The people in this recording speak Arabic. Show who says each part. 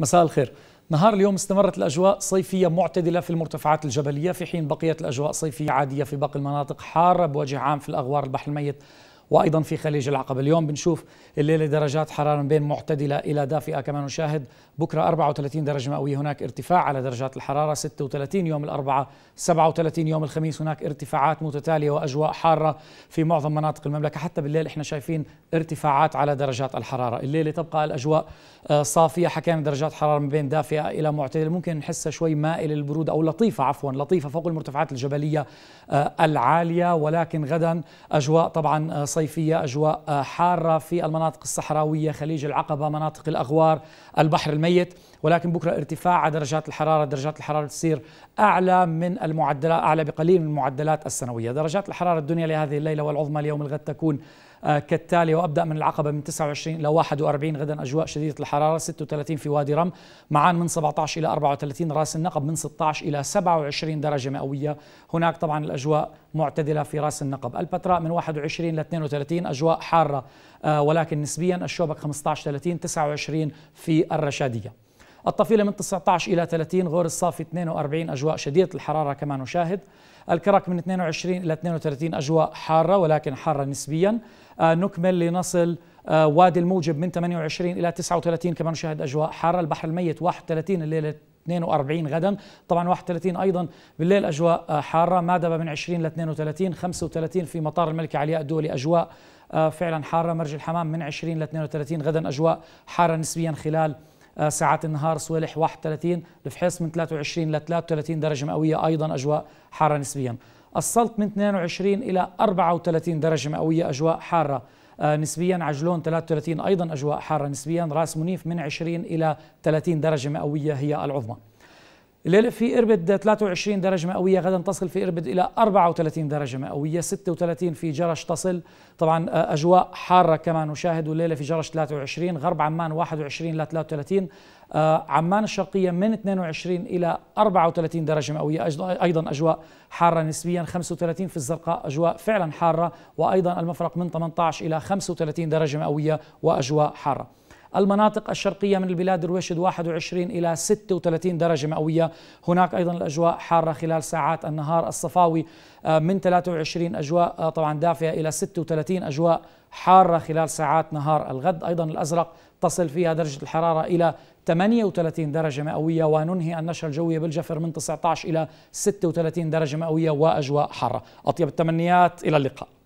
Speaker 1: مساء الخير نهار اليوم استمرت الأجواء صيفية معتدلة في المرتفعات الجبلية في حين بقيت الأجواء صيفية عادية في باقي المناطق حارة بوجه عام في الأغوار البحر الميت وايضا في خليج العقبه اليوم بنشوف الليله درجات حراره بين معتدله الى دافئه كما نشاهد بكره 34 درجه مئويه هناك ارتفاع على درجات الحراره 36 يوم الاربعاء 37 يوم الخميس هناك ارتفاعات متتاليه واجواء حاره في معظم مناطق المملكه حتى بالليل احنا شايفين ارتفاعات على درجات الحراره الليله تبقى الاجواء آه، صافيه حكينا درجات حراره من بين دافئه الى معتدله ممكن نحسها شوي مائله للبرود او لطيفه عفوا لطيفه فوق المرتفعات الجبليه آه، العاليه ولكن غدا اجواء طبعا آه، صيفية أجواء حارة في المناطق الصحراوية خليج العقبة مناطق الأغوار البحر الميت ولكن بكرة ارتفاع درجات الحرارة درجات الحرارة تصير أعلى من المعدلات أعلى بقليل من المعدلات السنوية درجات الحرارة الدنيا لهذه الليلة والعظمى اليوم الغد تكون آه، كالتالي وابدا من العقبه من 29 إلى 41 غدا اجواء شديده الحراره 36 في وادي رم معان من 17 الى 34 راس النقب من 16 الى 27 درجه مئويه هناك طبعا الاجواء معتدله في راس النقب البتراء من 21 ل 32 35 أجواء حارة آه، ولكن نسبيا الشوبك 15 30 29 في الرشادية الطفيلة من 19 إلى 30 غور الصافي 42 أجواء شديدة الحرارة كما نشاهد الكرك من 22 إلى 32 أجواء حارة ولكن حارة نسبيا آه، نكمل لنصل آه، وادي الموجب من 28 إلى 39 كمان نشاهد أجواء حارة البحر الميت 31 الليلة 42 غدا طبعا 31 ايضا بالليل اجواء آه، حاره مادبه من 20 ل 32 35 في مطار الملكه علياء الدولي اجواء آه، فعلا حاره مرج الحمام من 20 ل 32 غدا اجواء حاره نسبيا خلال ساعات النهار صويلح 31 الفحيص من 23 ل 33 درجه مئويه ايضا اجواء حاره نسبيا السلط من 22 الى 34 درجه مئويه اجواء حاره آه، نسبيا عجلون 33 أيضا أجواء حارة نسبيا راس منيف من 20 إلى 30 درجة مئوية هي العظمى الليلة في إربد 23 درجة مئوية غدا تصل في إربد إلى 34 درجة مئوية 36 في جرش تصل طبعا آه، أجواء حارة كما نشاهد الليلة في جرش 23 غرب عمان 21 ل 33 عمان الشرقية من 22 إلى 34 درجة مئوية أيضا أجواء حارة نسبيا 35 في الزرقاء أجواء فعلا حارة وأيضا المفرق من 18 إلى 35 درجة مئوية وأجواء حارة المناطق الشرقية من البلاد الرويشد 21 إلى 36 درجة مئوية هناك أيضا الأجواء حارة خلال ساعات النهار الصفاوي آه، من 23 أجواء آه، طبعا دافئة إلى 36 أجواء حارة خلال ساعات نهار الغد أيضا الأزرق تصل فيها درجة الحرارة إلى 38 درجة مئوية وننهي النشرة الجوية بالجفر من 19 إلى 36 درجة مئوية وأجواء حارة أطيب التمنيات إلى اللقاء